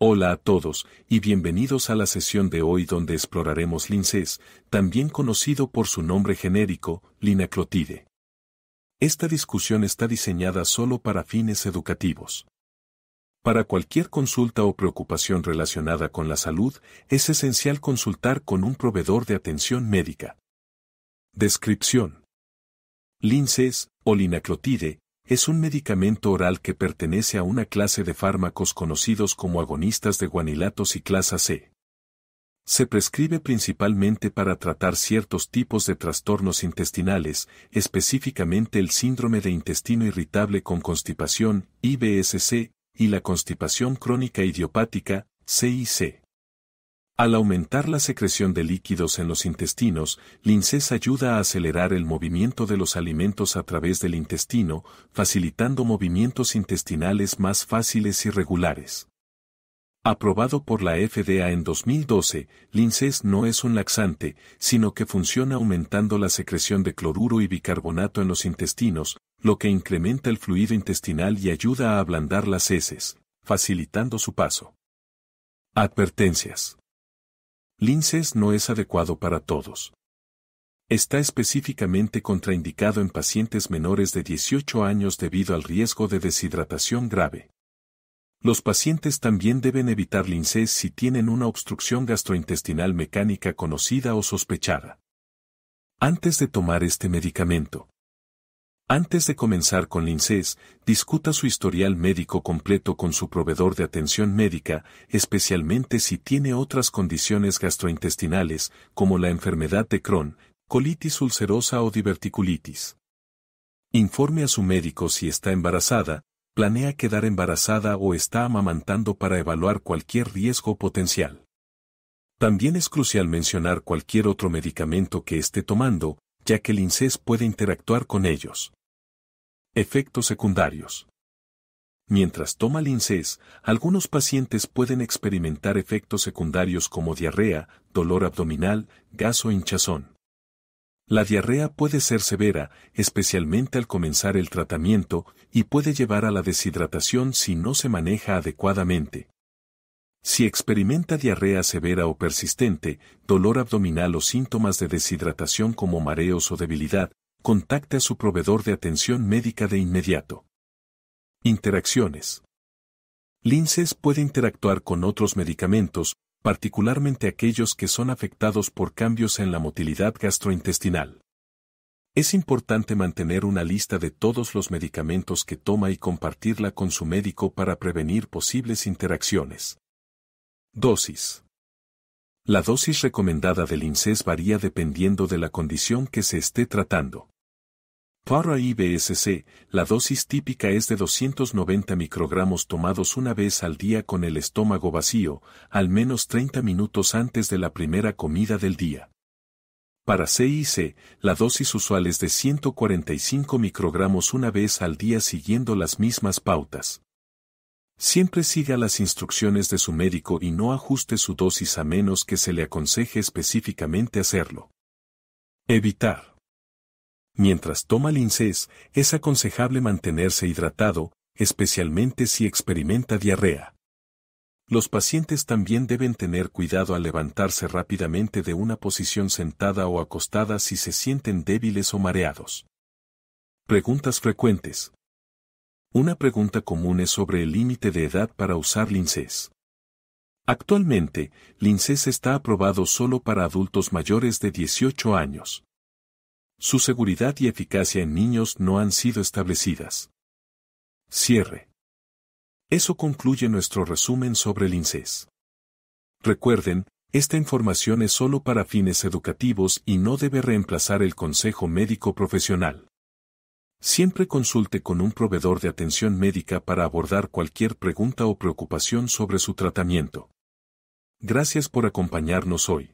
Hola a todos y bienvenidos a la sesión de hoy donde exploraremos linces, también conocido por su nombre genérico, linaclotide. Esta discusión está diseñada solo para fines educativos. Para cualquier consulta o preocupación relacionada con la salud, es esencial consultar con un proveedor de atención médica. Descripción. Linces, o linaclotide, es un medicamento oral que pertenece a una clase de fármacos conocidos como agonistas de guanilatos y clase C. Se prescribe principalmente para tratar ciertos tipos de trastornos intestinales, específicamente el síndrome de intestino irritable con constipación, IBSC, y la constipación crónica idiopática, CIC. Al aumentar la secreción de líquidos en los intestinos, Linces ayuda a acelerar el movimiento de los alimentos a través del intestino, facilitando movimientos intestinales más fáciles y regulares. Aprobado por la FDA en 2012, Linces no es un laxante, sino que funciona aumentando la secreción de cloruro y bicarbonato en los intestinos, lo que incrementa el fluido intestinal y ayuda a ablandar las heces, facilitando su paso. Advertencias. Linces no es adecuado para todos. Está específicamente contraindicado en pacientes menores de 18 años debido al riesgo de deshidratación grave. Los pacientes también deben evitar linces si tienen una obstrucción gastrointestinal mecánica conocida o sospechada. Antes de tomar este medicamento, antes de comenzar con Linces, discuta su historial médico completo con su proveedor de atención médica, especialmente si tiene otras condiciones gastrointestinales, como la enfermedad de Crohn, colitis ulcerosa o diverticulitis. Informe a su médico si está embarazada, planea quedar embarazada o está amamantando para evaluar cualquier riesgo potencial. También es crucial mencionar cualquier otro medicamento que esté tomando, ya que el INSES puede interactuar con ellos. Efectos secundarios. Mientras toma linces, algunos pacientes pueden experimentar efectos secundarios como diarrea, dolor abdominal, gas o hinchazón. La diarrea puede ser severa, especialmente al comenzar el tratamiento, y puede llevar a la deshidratación si no se maneja adecuadamente. Si experimenta diarrea severa o persistente, dolor abdominal o síntomas de deshidratación como mareos o debilidad, contacte a su proveedor de atención médica de inmediato. Interacciones. Linces puede interactuar con otros medicamentos, particularmente aquellos que son afectados por cambios en la motilidad gastrointestinal. Es importante mantener una lista de todos los medicamentos que toma y compartirla con su médico para prevenir posibles interacciones. Dosis. La dosis recomendada del INSES varía dependiendo de la condición que se esté tratando. Para IBSC, la dosis típica es de 290 microgramos tomados una vez al día con el estómago vacío, al menos 30 minutos antes de la primera comida del día. Para CIC, la dosis usual es de 145 microgramos una vez al día siguiendo las mismas pautas. Siempre siga las instrucciones de su médico y no ajuste su dosis a menos que se le aconseje específicamente hacerlo. Evitar. Mientras toma linces, es aconsejable mantenerse hidratado, especialmente si experimenta diarrea. Los pacientes también deben tener cuidado al levantarse rápidamente de una posición sentada o acostada si se sienten débiles o mareados. Preguntas frecuentes. Una pregunta común es sobre el límite de edad para usar linces. Actualmente, linces está aprobado solo para adultos mayores de 18 años. Su seguridad y eficacia en niños no han sido establecidas. Cierre. Eso concluye nuestro resumen sobre LINCES. Recuerden, esta información es solo para fines educativos y no debe reemplazar el consejo médico profesional. Siempre consulte con un proveedor de atención médica para abordar cualquier pregunta o preocupación sobre su tratamiento. Gracias por acompañarnos hoy.